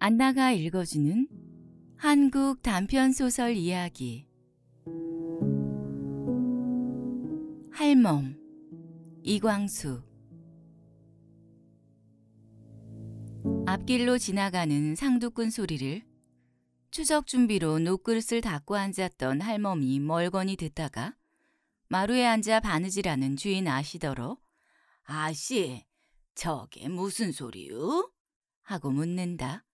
안나가 읽어주는 한국 단편 소설 이야기 할멈 이광수 앞길로 지나가는 상두꾼 소리를 추적 준비로 노릇을 닦고 앉았던 할멈이 멀거니 듣다가 마루에 앉아 바느질하는 주인 아시더러 아씨, 저게 무슨 소리유 하고 묻는다.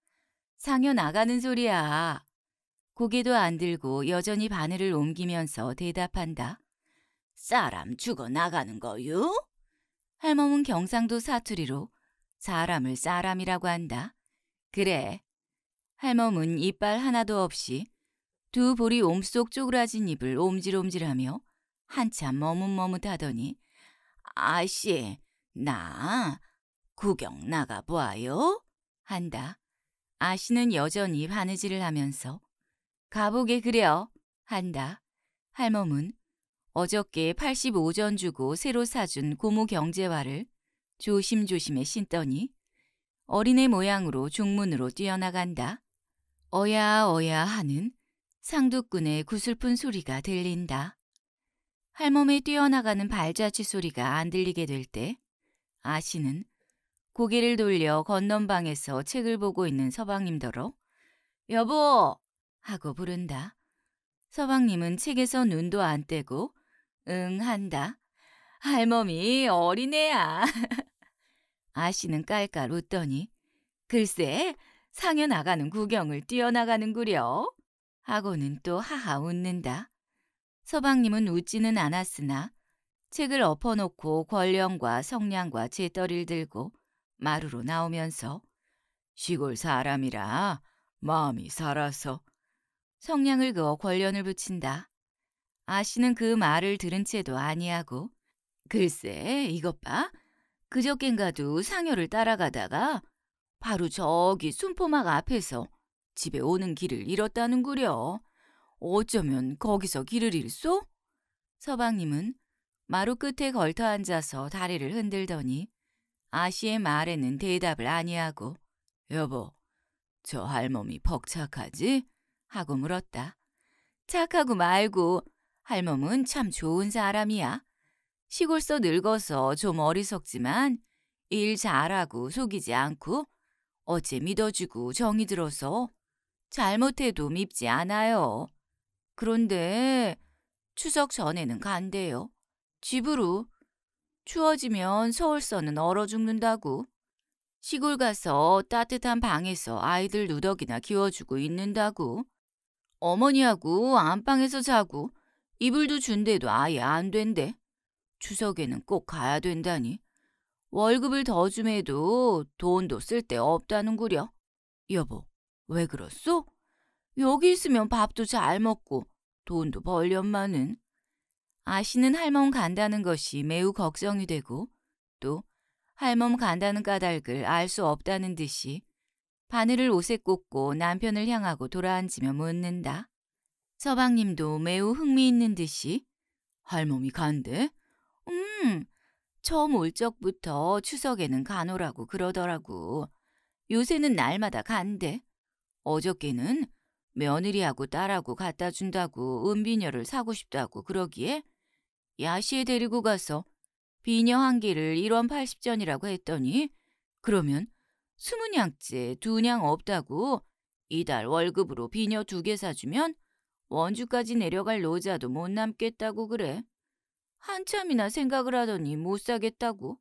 상여 나가는 소리야. 고개도 안 들고 여전히 바늘을 옮기면서 대답한다. 사람 죽어 나가는 거유 할멈은 경상도 사투리로 사람을 사람이라고 한다. 그래, 할멈은 이빨 하나도 없이 두 볼이 옴 속 쪼그라진 입을 옴질옴질하며 한참 머뭇머뭇하더니 아씨, 나 구경 나가보아요? 한다. 아씨는 여전히 바느질을 하면서 가보게 그려 한다. 할멈은 어저께 85전 주고 새로 사준 고무 경제화를 조심조심에 신더니 어린애 모양으로 중문으로 뛰어나간다. 어야어야 하는 상두꾼의 구슬픈 소리가 들린다. 할멈의 뛰어나가는 발자취 소리가 안 들리게 될 때 아씨는 고개를 돌려 건넌방에서 책을 보고 있는 서방님더러 여보! 하고 부른다. 서방님은 책에서 눈도 안 떼고 응 한다. 할멈이 어린애야. 아씨는 깔깔 웃더니 글쎄 상여 나가는 구경을 뛰어나가는구려. 하고는 또 하하 웃는다. 서방님은 웃지는 않았으나 책을 엎어놓고 권령과 성량과 제떨이를 들고 마루로 나오면서 시골 사람이라 마음이 살아서 성량을 그어 권련을 붙인다. 아씨는 그 말을 들은 채도 아니하고 글쎄 이것 봐. 그저껜가도 상여를 따라가다가 바로 저기 순포막 앞에서 집에 오는 길을 잃었다는구려. 어쩌면 거기서 길을 잃소? 서방님은 마루 끝에 걸터 앉아서 다리를 흔들더니 아씨의 말에는 대답을 아니하고 여보, 저 할멈이 벅착하지? 하고 물었다. 착하고 말고 할멈은 참 좋은 사람이야. 시골서 늙어서 좀 어리석지만 일 잘하고 속이지 않고 어째 믿어주고 정이 들어서 잘못해도 밉지 않아요. 그런데 추석 전에는 간대요. 집으로. 추워지면 서울서는 얼어 죽는다고. 시골 가서 따뜻한 방에서 아이들 누덕이나 키워주고 있는다고. 어머니하고 안방에서 자고 이불도 준대도 아예 안 된대. 추석에는 꼭 가야 된다니. 월급을 더 줌에도 돈도 쓸데 없다는구려. 여보, 왜 그렇소? 여기 있으면 밥도 잘 먹고 돈도 벌리 엄마는. 아시는 할멈 간다는 것이 매우 걱정이 되고 또 할멈 간다는 까닭을 알 수 없다는 듯이 바늘을 옷에 꽂고 남편을 향하고 돌아앉으며 묻는다. 서방님도 매우 흥미있는 듯이 할멈이 간대? 처음 올 적부터 추석에는 간호라고 그러더라고. 요새는 날마다 간대. 어저께는 며느리하고 딸하고 갖다 준다고 은비녀를 사고 싶다고 그러기에 야시에 데리고 가서 비녀 한 개를 1원 80전이라고 했더니 그러면 스무 냥째 두냥 없다고 이달 월급으로 비녀 두 개 사주면 원주까지 내려갈 노자도 못 남겠다고 그래. 한참이나 생각을 하더니 못 사겠다고.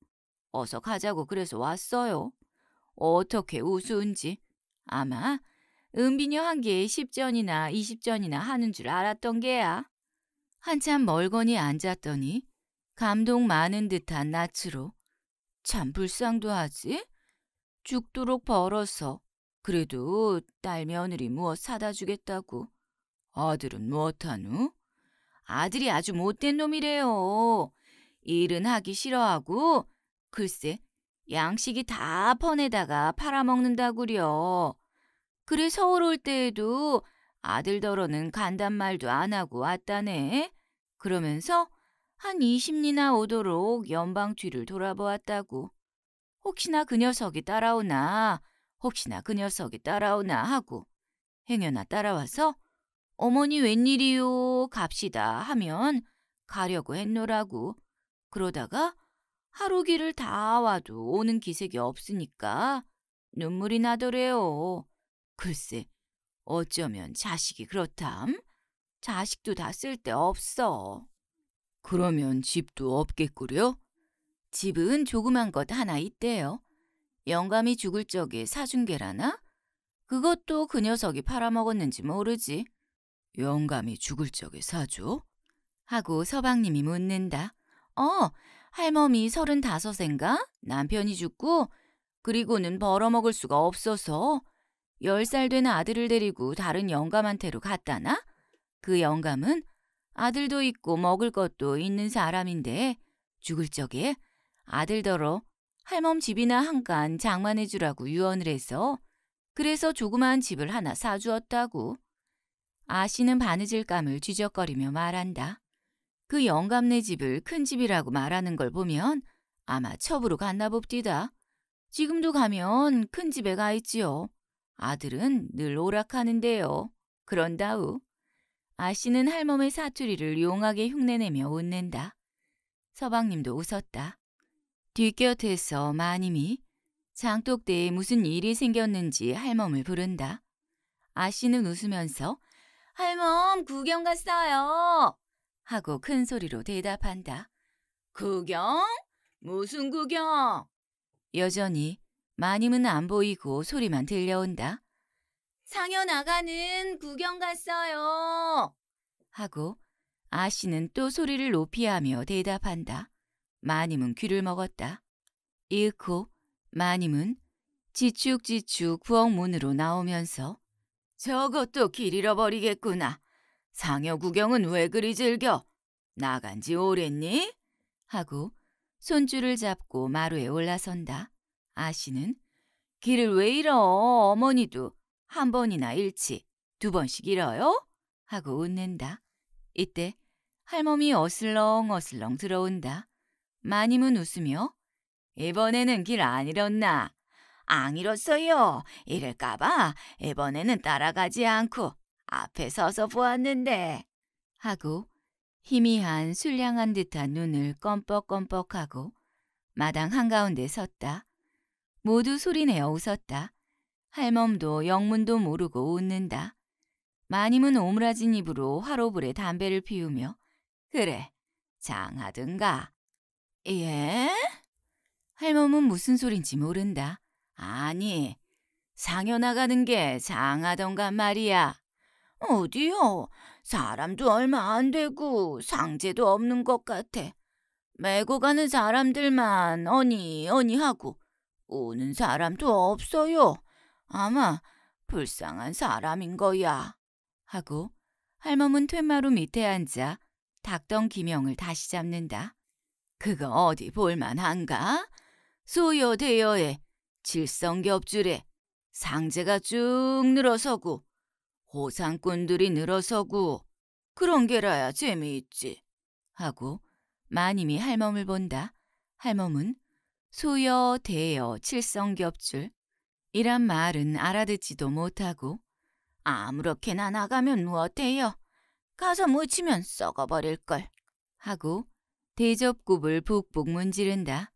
어서 가자고 그래서 왔어요. 어떻게 우스운지. 아마 은비녀 한 개에 10전이나 20전이나 하는 줄 알았던 게야. 한참 멀거니 앉았더니 감동 많은 듯한 낯으로 참 불쌍도 하지? 죽도록 벌어서 그래도 딸 며느리 무엇 사다 주겠다고 아들은 무엇하누? 아들이 아주 못된 놈이래요. 일은 하기 싫어하고 글쎄 양식이 다 퍼내다가 팔아먹는다구려. 그래 서울 올 때에도 아들더러는 간단 말도 안 하고 왔다네. 그러면서 한 20리나 오도록 연방 뒤를 돌아보았다고. 혹시나 그 녀석이 따라오나, 혹시나 그 녀석이 따라오나 하고 행여나 따라와서 어머니 웬일이요 갑시다 하면 가려고 했노라고 그러다가 하루 길을 다 와도 오는 기색이 없으니까 눈물이 나더래요. 글쎄 어쩌면 자식이 그렇담. 자식도 다 쓸데없어. 그러면 집도 없겠구려? 집은 조그만 것 하나 있대요. 영감이 죽을 적에 사준 게라나? 그것도 그 녀석이 팔아먹었는지 모르지. 영감이 죽을 적에 사줘? 하고 서방님이 묻는다. 어, 할멈이 서른다섯인가? 남편이 죽고 그리고는 벌어먹을 수가 없어서 열 살 된 아들을 데리고 다른 영감한테로 갔다나? 그 영감은 아들도 있고 먹을 것도 있는 사람인데 죽을 적에 아들더러 할멈 집이나 한간 장만해주라고 유언을 해서 그래서 조그마한 집을 하나 사주었다고. 아씨는 바느질감을 뒤적거리며 말한다. 그 영감네 집을 큰 집이라고 말하는 걸 보면 아마 첩으로 갔나 봅디다. 지금도 가면 큰 집에 가 있지요. 아들은 늘 오락하는데요. 그런다우. 아씨는 할멈의 사투리를 용하게 흉내내며 웃는다. 서방님도 웃었다. 뒷곁에서 마님이 장독대에 무슨 일이 생겼는지 할멈을 부른다. 아씨는 웃으면서 할멈 구경 갔어요. 하고 큰 소리로 대답한다. 구경? 무슨 구경? 여전히 마님은 안 보이고 소리만 들려온다. 상여 나가는 구경 갔어요. 하고 아씨는 또 소리를 높이 하며 대답한다. 마님은 귀를 먹었다. 잃고 마님은 지축지축 부엌문으로 나오면서 저것도 길 잃어버리겠구나. 상여 구경은 왜 그리 즐겨? 나간 지 오랬니? 하고 손줄을 잡고 마루에 올라선다. 아씨는 길을 왜 잃어? 어머니도 한 번이나 잃지 두 번씩 잃어요? 하고 웃는다. 이때 할멈이 어슬렁어슬렁 들어온다. 마님은 웃으며 이번에는 길 안 잃었나? 앙이로써요. 이럴까봐 이번에는 따라가지 않고 앞에 서서 보았는데. 하고 희미한 술량한 듯한 눈을 껌뻑껌뻑하고 마당 한가운데 섰다. 모두 소리내어 웃었다. 할멈도 영문도 모르고 웃는다. 마님은 오므라진 입으로 화로불에 담배를 피우며 그래, 장하든가. 예? 할멈은 무슨 소린지 모른다. 아니, 상여 나가는 게 상하던가 말이야. 어디요? 사람도 얼마 안 되고 상제도 없는 것 같아. 메고 가는 사람들만 어니 어니 하고 오는 사람도 없어요. 아마 불쌍한 사람인 거야. 하고 할멈은 퇴마루 밑에 앉아 닭던 기명을 다시 잡는다. 그거 어디 볼만한가? 소요대여에 칠성겹줄에 상제가 쭉 늘어서고 호상꾼들이 늘어서고 그런 게라야 재미있지 하고 마님이 할멈을 본다. 할멈은 소여 대여 칠성겹줄 이란 말은 알아듣지도 못하고 아무렇게나 나가면 무엇해요. 가서 묻히면 썩어버릴걸 하고 대접굽을 북북 문지른다.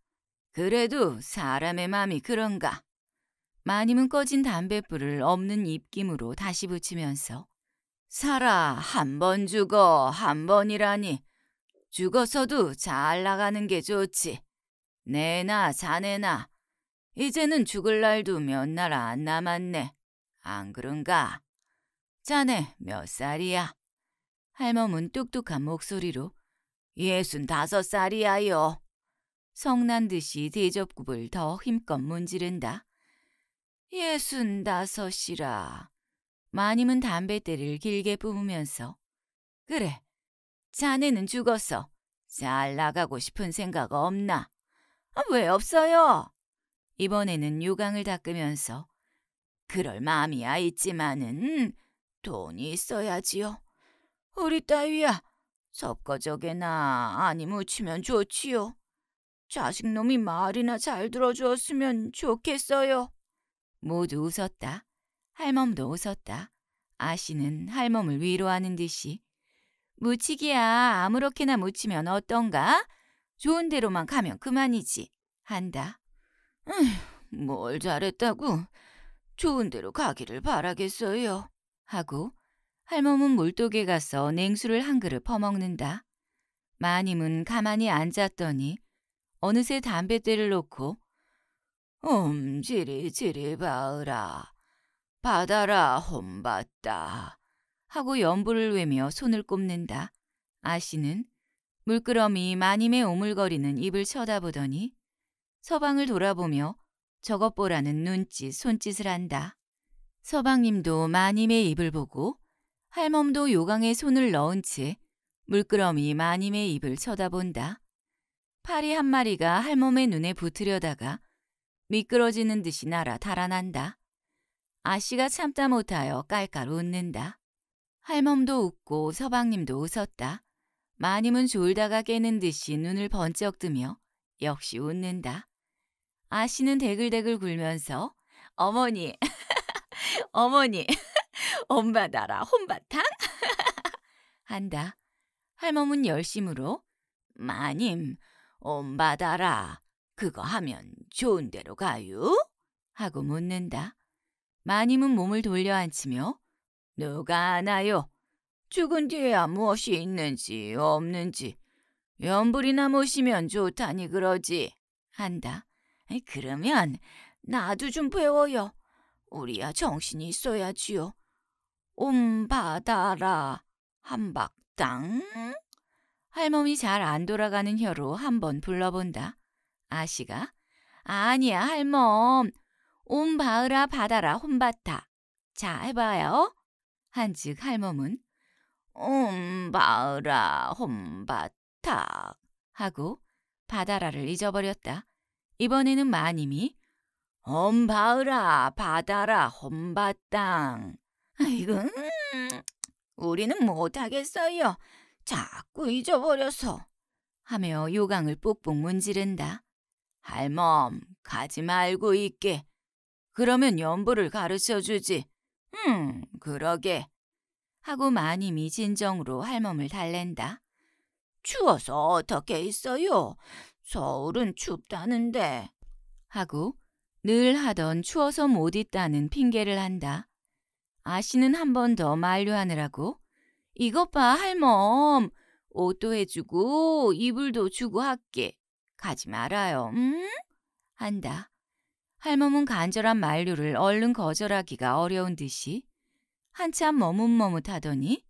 그래도 사람의 마음이 그런가. 마님은 꺼진 담뱃불을 없는 입김으로 다시 붙이면서 살아 한 번 죽어 한 번이라니 죽어서도잘 나가는 게 좋지. 내나 자네나 이제는 죽을 날도 몇 날 안 남았네. 안 그런가? 자네 몇 살이야? 할멈은 뚝뚝한 목소리로 예순 다섯 살이야요. 성난 듯이 대접굽을 더 힘껏 문지른다. 예순 다섯이라. 마님은 담뱃대를 길게 뿜으면서 그래, 자네는 죽었어. 잘 나가고 싶은 생각 없나? 아, 왜 없어요? 이번에는 요강을 닦으면서 그럴 마음이야 있지만은 돈이 있어야지요. 우리 따위야, 섭거적에나 아니 묻히면 좋지요. 자식놈이 말이나 잘 들어주었으면 좋겠어요. 모두 웃었다. 할멈도 웃었다. 아씨는 할멈을 위로하는 듯이 무치기야 아무렇게나 무치면 어떤가? 좋은 대로만 가면 그만이지 한다. 으휴, 뭘 잘했다고 좋은 대로 가기를 바라겠어요 하고 할멈은 물독에 가서 냉수를 한 그릇 퍼먹는다. 마님은 가만히 앉았더니 어느새 담뱃대를 놓고 옴지리지리 음, 바으라 바다라 홈봤다 하고 연불을 외며 손을 꼽는다. 아씨는 물끄러미 마님의 오물거리는 입을 쳐다보더니 서방을 돌아보며 저것 보라는 눈짓 손짓을 한다. 서방님도 마님의 입을 보고 할멈도 요강에 손을 넣은 채 물끄러미 마님의 입을 쳐다본다. 파리 한 마리가 할멈의 눈에 붙으려다가 미끄러지는 듯이 날아 달아난다. 아씨가 참다 못하여 깔깔 웃는다. 할멈도 웃고 서방님도 웃었다. 마님은 졸다가 깨는 듯이 눈을 번쩍 뜨며 역시 웃는다. 아씨는 대글대글 굴면서 어머니, 어머니, 엄마 나라 혼바탕 한다. 할멈은 열심으로 마님, 엄마다라 그거 하면 좋은 데로 가유? 하고 묻는다. 마님은 몸을 돌려 앉히며 누가 아나요? 죽은 뒤에야 무엇이 있는지 없는지 연불이나 모시면 좋다니 그러지 한다. 그러면 나도 좀 배워요. 우리야 정신이 있어야지요. 옴바다라 한박당 할멈이 잘 안 돌아가는 혀로 한 번 불러본다. 아씨가 아니야 할멈. 옴 바으라 바다라 혼바타. 자 해봐요. 한즉 할멈은 옴 바으라 혼바타 하고 바다라를 잊어버렸다. 이번에는 마님이 옴 바으라 바다라 혼바땅. 이고 음, 우리는 못하겠어요. 자꾸 잊어버려서 하며 요강을 뽁뽁 문지른다. 할멈, 가지 말고 있게. 그러면 연보를 가르쳐주지. 음, 그러게. 하고 마님이 진정으로 할멈을 달랜다. 추워서 어떻게 있어요? 서울은 춥다는데. 하고 늘 하던 추워서 못 있다는 핑계를 한다. 아씨는 한 번 더 만류하느라고 이것 봐, 할멈. 옷도 해주고 이불도 주고 할게. 가지 말아요, 음? 한다. 할멈은 간절한 만류를 얼른 거절하기가 어려운 듯이 한참 머뭇머뭇하더니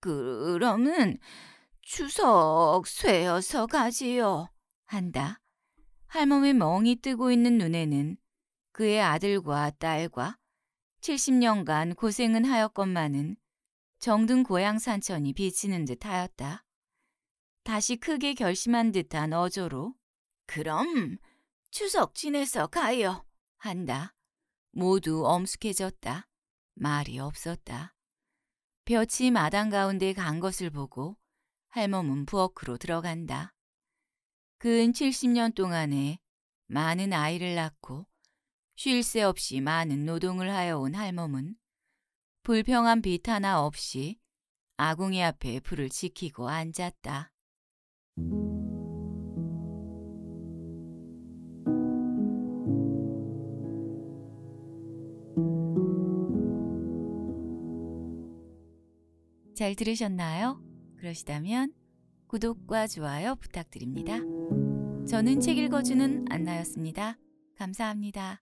그러면 추석 쇠어서 가지요. 한다. 할멈의 멍이 뜨고 있는 눈에는 그의 아들과 딸과 70년간 고생은 하였건만은 정든 고향 산천이 비치는 듯하였다. 다시 크게 결심한 듯한 어조로 그럼 추석 지내서 가요 한다. 모두 엄숙해졌다. 말이 없었다. 볕이 마당 가운데 간 것을 보고 할멈은 부엌으로 들어간다. 근 70년 동안에 많은 아이를 낳고 쉴 새 없이 많은 노동을 하여 온 할멈은 불평한 빛 하나 없이 아궁이 앞에 불을 지키고 앉았다. 잘 들으셨나요? 그러시다면 구독과 좋아요 부탁드립니다. 저는 책 읽어주는 안나였습니다. 감사합니다.